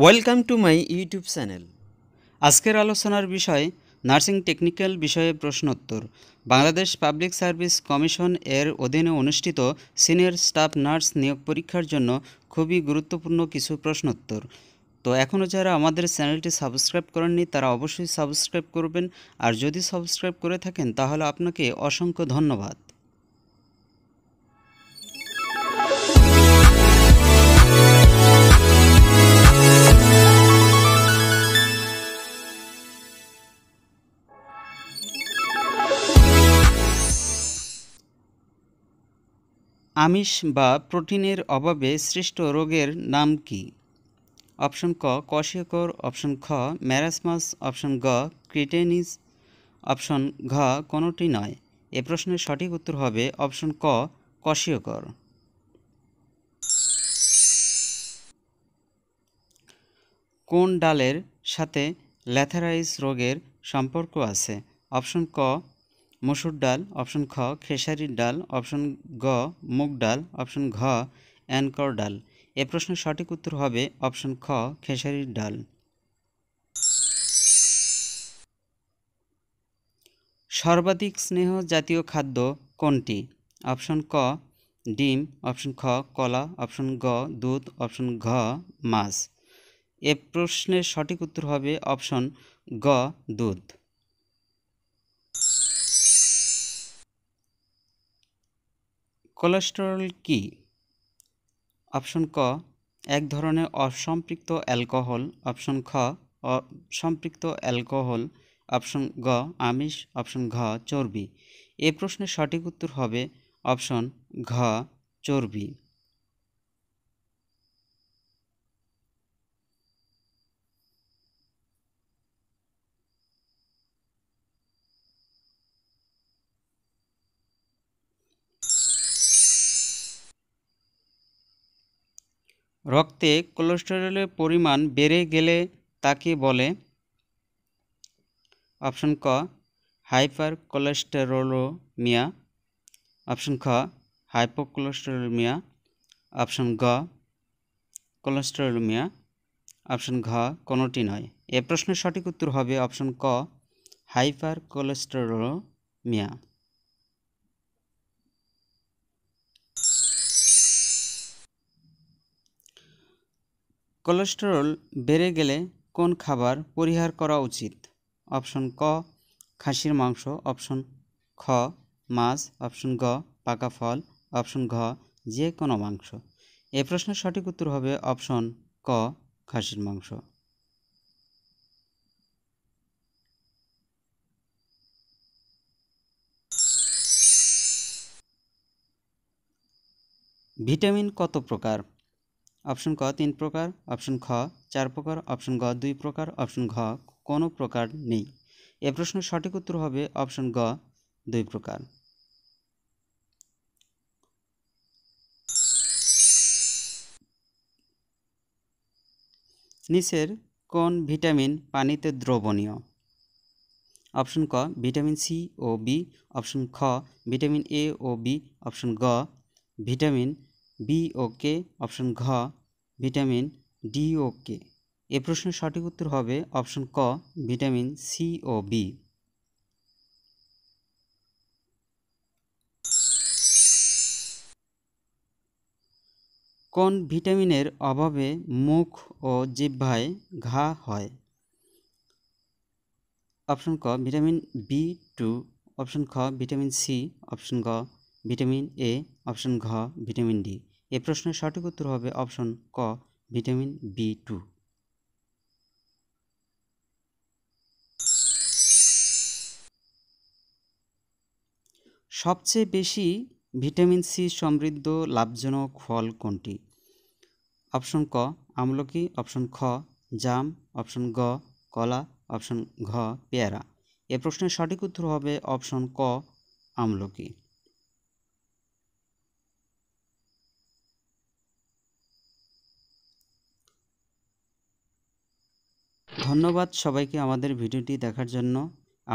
welcome to my YouTube channel আজকের আলোচনার বিষয় নার্সিং টেকনিক্যাল বিষয়ে প্রশ্নোত্তর বাংলাদেশ পাবলিক সার্ভিস কমিশন এর অধীনে অনুষ্ঠিত সিনিয়র স্টাফ নার্স নিয়োগ পরীক্ষার জন্য খুবই গুরুত্বপূর্ণ কিছু প্রশ্নোত্তর তো এখনও যারা আমাদের চ্যানেলটি সাবস্ক্রাইব করেননি তারা অবশ্যই সাবস্ক্রাইব করবেন আর যদি সাবস্ক্রাইব করে থাকেন তাহলে আপনাকে অসংখ্য ধন্যবাদ আমিষ বা প্রোটিনের অভাবে সৃষ্ট রোগের নাম কি অপশন ক কষিয়কর অপশন খ ম্যারাসমাস অপশন গ ক্রিটেনিস অপশন ঘ কোনোটি নয় এ প্রশ্নের সঠিক উত্তর হবে অপশন ক কশিয়কর কোন ডালের সাথে ল্যাথারাইস রোগের সম্পর্ক আছে অপশন ক মসুর ডাল অপশন খ খেসারির ডাল অপশন গ মুগ ডাল অপশন ঘ অ্যানকর ডাল এ প্রশ্নের সঠিক উত্তর হবে অপশন খ খেসারির ডাল সর্বাধিক স্নেহ জাতীয় খাদ্য কোনটি অপশন ক ডিম অপশন খ কলা অপশন গ দুধ অপশন ঘ মাছ এ প্রশ্নের সঠিক উত্তর হবে অপশন গ দুধ কোলেস্টেরল কি অপশন ক এক ধরনের অসম্পৃক্ত অ্যালকোহল অপশন খ সম্পৃক্ত অ্যালকোহল অপশন গ আমিষ অপশন ঘ চর্বি এ প্রশ্নের সঠিক উত্তর হবে অপশন ঘ চর্বি রক্তে কোলেস্টেরলের পরিমাণ বেড়ে গেলে তাকে বলে অপশন ক হাইপার কোলেস্টেরোলোমিয়া অপশন খ হাইপোকোলেস্টেরোলোমিয়া অপশন গ কোলেস্টেরোলোমিয়া অপশন ঘ কোনোটি নয় এ প্রশ্নের সঠিক উত্তর হবে অপশন ক হাইপার কোলেস্টেরোলোমিয়া কোলেস্টেরল বেড়ে গেলে কোন খাবার পরিহার করা উচিত অপশন ক খাসির মাংস অপশন খ মাছ অপশন গ পাকা ফল অপশন ঘ যে কোনো মাংস এ প্রশ্নের সঠিক উত্তর হবে অপশন ক খাসির মাংস ভিটামিন কত প্রকার অপশন ক তিন প্রকার অপশন খ চার প্রকার অপশন গ দুই প্রকার অপশন ঘ কোনো প্রকার নেই এ প্রশ্নের সঠিক উত্তর হবে অপশন গ দুই প্রকার নিচের কোন ভিটামিন পানিতে দ্রবণীয় অপশন ক ভিটামিন সি ও বি অপশন খ ভিটামিন এ ও বি অপশন গ ভিটামিন বি ও কে অপশন ঘ ভিটামিন ডি ওকে এ প্রশ্নের সঠিক উত্তর হবে অপশন ক ভিটামিন সি ও বি কোন ভিটামিনের অভাবে মুখ ও জিহ্বায় ঘা হয় অপশন ক ভিটামিন বি টু অপশন খ ভিটামিন সি অপশন গ ভিটামিন এ অপশন ঘ ভিটামিন ডি এ প্রশ্নের সঠিক উত্তর হবে অপশন ক ভিটামিন বি টু সবচেয়ে বেশি ভিটামিন সি সমৃদ্ধ লাভজনক ফল কোনটি অপশন ক আমলকি অপশন খ জাম অপশন গ কলা অপশন ঘ পেয়ারা এ প্রশ্নের সঠিক উত্তর হবে অপশন ক আমলকি ধন্যবাদ সবাইকে আমাদের ভিডিওটি দেখার জন্য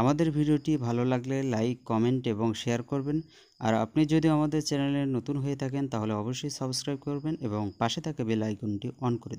আমাদের ভিডিওটি ভালো লাগলে লাইক কমেন্ট এবং শেয়ার করবেন আর আপনি যদি আমাদের চ্যানেলে নতুন হয়ে থাকেন তাহলে অবশ্যই সাবস্ক্রাইব করবেন এবং পাশে থাকা বেল আইকনটি অন করে